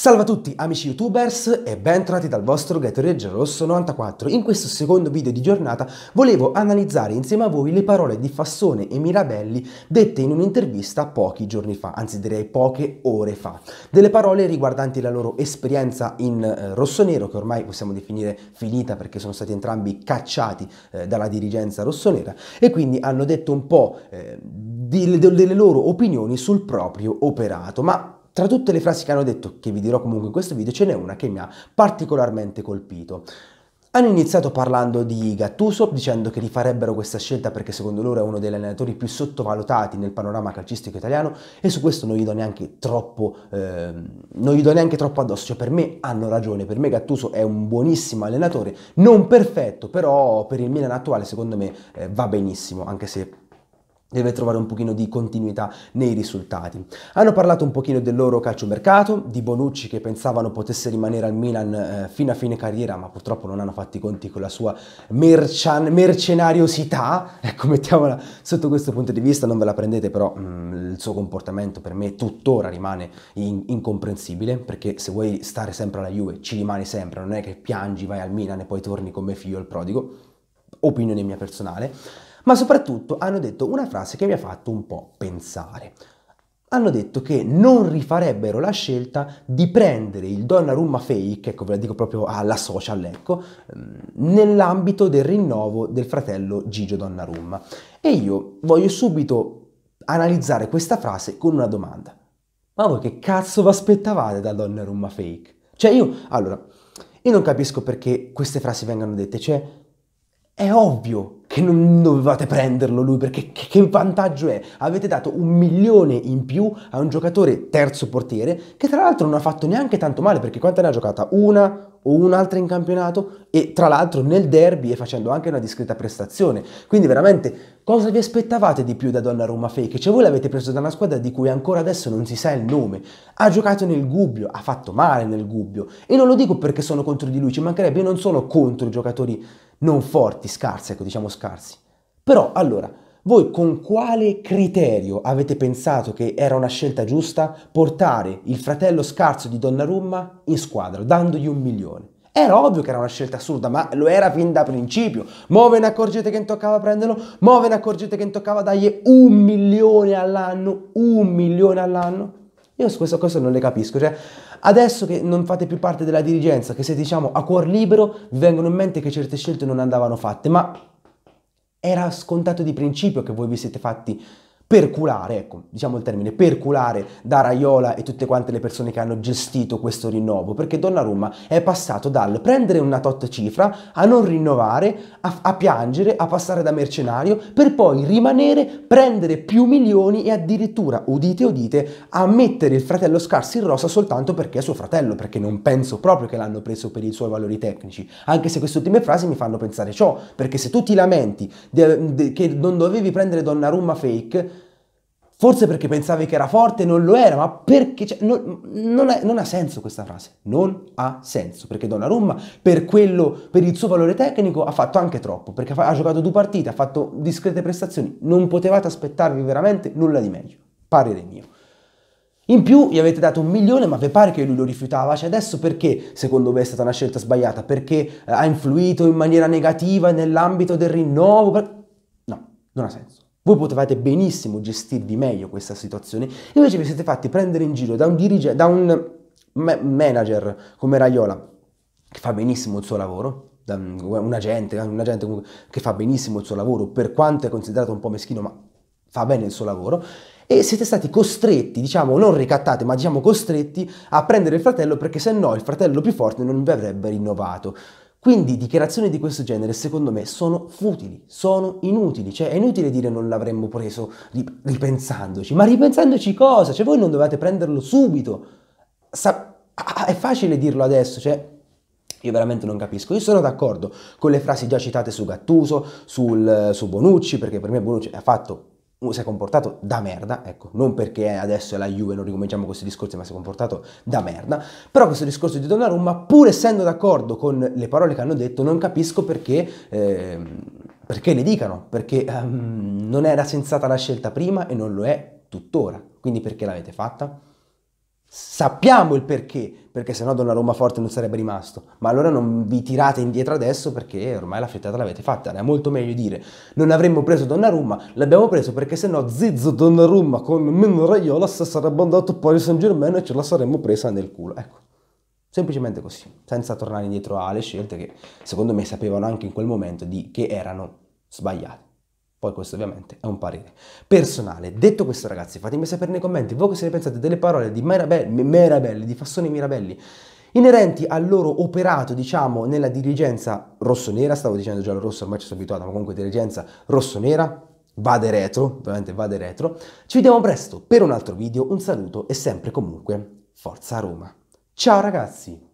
Salve a tutti amici youtubers e bentornati dal vostro Gatoreggio Rosso 94. In questo secondo video di giornata volevo analizzare insieme a voi le parole di Fassone e Mirabelli dette in un'intervista pochi giorni fa, anzi direi poche ore fa. Delle parole riguardanti la loro esperienza in eh, rossonero che ormai possiamo definire finita perché sono stati entrambi cacciati eh, dalla dirigenza rossonera e quindi hanno detto un po' eh, delle, delle loro opinioni sul proprio operato, ma tra tutte le frasi che hanno detto, che vi dirò comunque in questo video, ce n'è una che mi ha particolarmente colpito. Hanno iniziato parlando di Gattuso, dicendo che rifarebbero questa scelta perché secondo loro è uno degli allenatori più sottovalutati nel panorama calcistico italiano e su questo non gli do neanche troppo, eh, do neanche troppo addosso, cioè per me hanno ragione, per me Gattuso è un buonissimo allenatore, non perfetto, però per il Milan attuale secondo me eh, va benissimo, anche se deve trovare un pochino di continuità nei risultati. Hanno parlato un pochino del loro calciomercato, di Bonucci che pensavano potesse rimanere al Milan eh, fino a fine carriera, ma purtroppo non hanno fatto i conti con la sua mercian- mercenariosità, ecco mettiamola sotto questo punto di vista, non ve la prendete però mh, mm, il suo comportamento per me tuttora rimane in- incomprensibile, perché se vuoi stare sempre alla Juve ci rimani sempre, non è che piangi, vai al Milan e poi torni come figlio il prodigo, opinione mia personale ma soprattutto hanno detto una frase che mi ha fatto un po' pensare. Hanno detto che non rifarebbero la scelta di prendere il Donnarumma fake, ecco ve la dico proprio alla social, ecco, mm, nell'ambito del rinnovo del fratello Gigio Donnarumma. E io voglio subito analizzare questa frase con una domanda. Ma voi che cazzo vi aspettavate da Donnarumma fake? Cioè io, allora, io non capisco perché queste frasi vengano dette, cioè è ovvio che non dovevate prenderlo lui, perché che, che vantaggio è? Avete dato un milione in più a un giocatore terzo portiere, che tra l'altro non ha fatto neanche tanto male, perché quanta ne ha giocata? Una, o un'altra in campionato e tra l'altro nel derby e facendo anche una discreta prestazione. Quindi veramente cosa vi aspettavate di più da Donnarumma Fake? Cioè voi l'avete preso da una squadra di cui ancora adesso non si sa il nome. Ha giocato nel Gubbio, ha fatto male nel Gubbio e non lo dico perché sono contro di lui, ci mancherebbe, io non sono contro i giocatori non forti, scarsi, ecco diciamo scarsi. Però allora voi con quale criterio avete pensato che era una scelta giusta portare il fratello scarso di Donnarumma in squadra, dandogli un milione? Era ovvio che era una scelta assurda, ma lo era fin da principio. Mo ve ne accorgete che toccava prenderlo, mo ve ne accorgete che toccava dargli un milione all'anno, un milione all'anno. Io su questo, questo non le capisco, cioè adesso che non fate più parte della dirigenza, che siete diciamo a cuor libero, vi vengono in mente che certe scelte non andavano fatte, ma era scontato di principio che voi vi siete fatti perculare, ecco, diciamo il termine, perculare da Raiola e tutte quante le persone che hanno gestito questo rinnovo, perché Donnarumma è passato dal prendere una tot cifra a non rinnovare, a, a piangere, a passare da mercenario, per poi rimanere, prendere più milioni e addirittura, udite udite, a mettere il fratello Scarsi in rosa soltanto perché è suo fratello, perché non penso proprio che l'hanno preso per i suoi valori tecnici, anche se queste ultime frasi mi fanno pensare ciò, perché se tu ti lamenti de, de, che non dovevi prendere Donnarumma fake, Forse perché pensavi che era forte, non lo era, ma perché... Cioè, non, non, è, non, ha senso questa frase, non ha senso, perché Donnarumma per, quello, per il suo valore tecnico ha fatto anche troppo, perché ha giocato due partite, ha fatto discrete prestazioni, non potevate aspettarvi veramente nulla di meglio, parere mio. In più gli avete dato un milione, ma vi pare che lui lo rifiutava? Cioè adesso perché secondo me è stata una scelta sbagliata? Perché eh, ha influito in maniera negativa nell'ambito del rinnovo? No, non ha senso. Voi potevate benissimo gestirvi meglio questa situazione, invece vi siete fatti prendere in giro da un, dirige- da un ma- manager come Raiola, che fa benissimo il suo lavoro, un agente, un agente che fa benissimo il suo lavoro, per quanto è considerato un po' meschino, ma fa bene il suo lavoro, e siete stati costretti, diciamo non ricattati, ma diciamo costretti a prendere il fratello perché se no il fratello più forte non vi avrebbe rinnovato. Quindi dichiarazioni di questo genere secondo me sono futili, sono inutili, cioè è inutile dire non l'avremmo preso ripensandoci, ma ripensandoci cosa? Cioè voi non dovete prenderlo subito, Sa- ah, è facile dirlo adesso, cioè io veramente non capisco. Io sono d'accordo con le frasi già citate su Gattuso, sul, su Bonucci, perché per me Bonucci ha fatto si è comportato da merda, ecco, non perché adesso è la Juve, non ricominciamo questi discorsi, ma si è comportato da merda, però questo discorso di Donnarumma, pur essendo d'accordo con le parole che hanno detto, non capisco perché... Eh, perché le dicano? Perché um, non era sensata la scelta prima e non lo è tuttora. Quindi perché l'avete fatta? Sappiamo il perché, perché sennò Donnarumma forte non sarebbe rimasto. Ma allora non vi tirate indietro adesso perché ormai la frettata l'avete fatta. È molto meglio dire non avremmo preso Donnarumma, l'abbiamo preso perché sennò Zizzo Donnarumma con meno Raiola sarebbe andato poi a San Germain e ce la saremmo presa nel culo. Ecco, semplicemente così, senza tornare indietro alle scelte che secondo me sapevano anche in quel momento di, che erano sbagliate. Poi questo ovviamente è un parere personale. Detto questo ragazzi, fatemi sapere nei commenti voi cosa ne pensate delle parole di Mirabelli, Mirabelli di Fassoni Mirabelli, inerenti al loro operato, diciamo, nella dirigenza rossonera, stavo dicendo già rosso, ormai ci sono abituato, ma comunque dirigenza rossonera, vade retro, ovviamente veramente vade retro. Ci vediamo presto per un altro video, un saluto e sempre comunque, forza Roma. Ciao ragazzi!